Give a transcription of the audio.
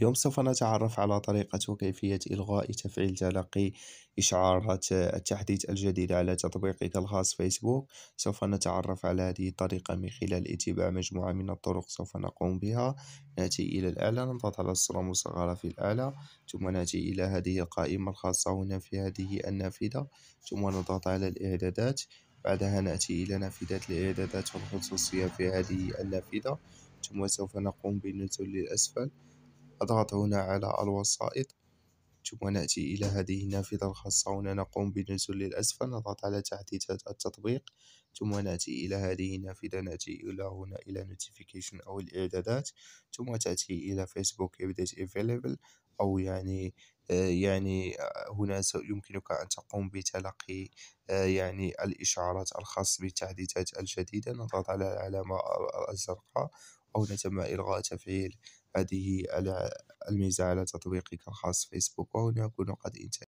اليوم سوف نتعرف على طريقة وكيفية إلغاء تفعيل تلقي إشعارات التحديث الجديدة على تطبيقك الخاص فيسبوك سوف نتعرف على هذه الطريقة من خلال اتباع مجموعة من الطرق سوف نقوم بها نأتي إلى الأعلى نضغط على الصورة المصغرة في الأعلى ثم نأتي إلى هذه القائمة الخاصة هنا في هذه النافذة ثم نضغط على الإعدادات بعدها نأتي إلى نافذة الإعدادات والخصوصية في هذه النافذة ثم سوف نقوم بالنزول للأسفل أضغط هنا على الوسائط ثم نأتي إلى هذه النافذة الخاصة هنا نقوم بنزول للأسفل نضغط على تحديثات التطبيق ثم نأتي إلى هذه النافذة نأتي إلى هنا إلى نوتيفيكيشن أو الإعدادات ثم تأتي إلى فيسبوك update available أو يعني يعني هنا يمكنك أن تقوم بتلقي يعني الإشعارات الخاصة بالتحديثات الجديدة نضغط على العلامة الزرقاء أو نتم إلغاء تفعيل هذه الميزة على تطبيقك الخاص فيسبوك وهنا أكون قد انتهيت